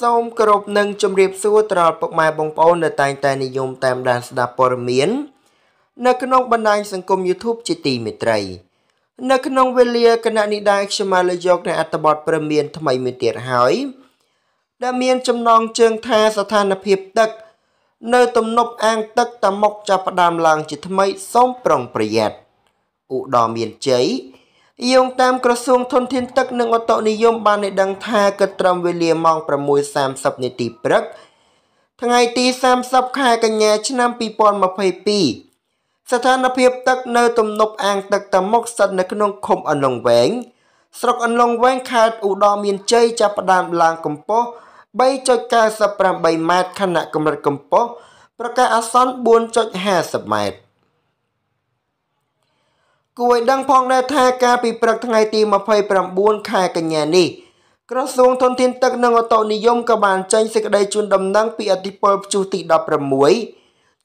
សូមគោរពនិងជម្រាបសួរត្រល់ពុកម៉ែបងប្អូនដែលតែងតែនិយមតាមដានស្ដាប់ព័ត៌មាន នៅក្នុងបណ្ដាញសង្គម YouTube ជាទីមេត្រីនៅក្នុងវេលាគណៈនីដាខ្ញុំមកលើយកនៅអត្តបទព្រមានថ្មីមួយទៀតហើយដែលមានចំណងជើងថាស្ថានភាពទឹក នៅទំនប់អាងទឹកតាមុកចាប់ផ្ដើមឡើងជាថ្មីសូមប្រុងប្រយ័ត្នឧត្តមមានជ័យយោងតាមក្រសួងធនធានទឹកនិងឧតុនិយមបានឲ្យដឹងថាគិតត្រឹមវេលាម៉ោង6:30នាទីព្រឹកថ្ងៃទី30ខែកញ្ញាឆ្នាំ2022ស្ថានភាពទឹកនៅទំនប់អាងទឹកតាមុខស្ថិតនៅក្នុងឃុំអន្លង់វែងស្រុកអន្លង់វែងខេត្តឧត្តរមានជ័យចាប់ផ្ដើមឡើងកម្ពស់3.98ម៉ែត្រខណៈកម្រិតកម្ពស់ប្រកាសអាសន្ន4.50ម៉ែត្រគួរឲ្យដឹងផងដែរថាការពីព្រឹកថ្ងៃទី29ខែកញ្ញានេះ ក្រសួងធនធានទឹកនិងអូតូនិយមក៏បានចេញសេចក្តីជូនដំណឹងពីអធិពលព្យុះទី16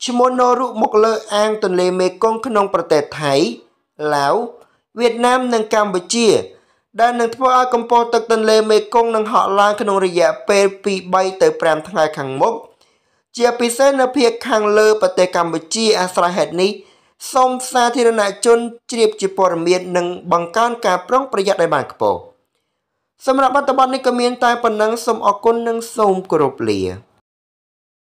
ឈ្មោះណូរុមកលើអាងទន្លេមេគង្គក្នុងប្រទេសថៃឡាវវៀតណាម និងកម្ពុជា ដែលនឹងធ្វើឲ្យកម្ពស់ទឹកទន្លេមេគង្គនឹងហក់ឡើងក្នុងរយៈពេលពី3ទៅ5ថ្ងៃខាងមុខជាពិសេសនៅភាគខាងលើប្រទេសកម្ពុជាអាស្រ័យហេតុនេះសូមសាធារណជនជ្រាបជាព័ត៌មាននិងបង្កើនការប្រុងប្រយ័ត្នឲ្យបានខ្ពស់សម្រាប់បទបទនេះក៏មានតែប៉ុណ្ណឹងសូមអរគុណនិងសូមគោរពលា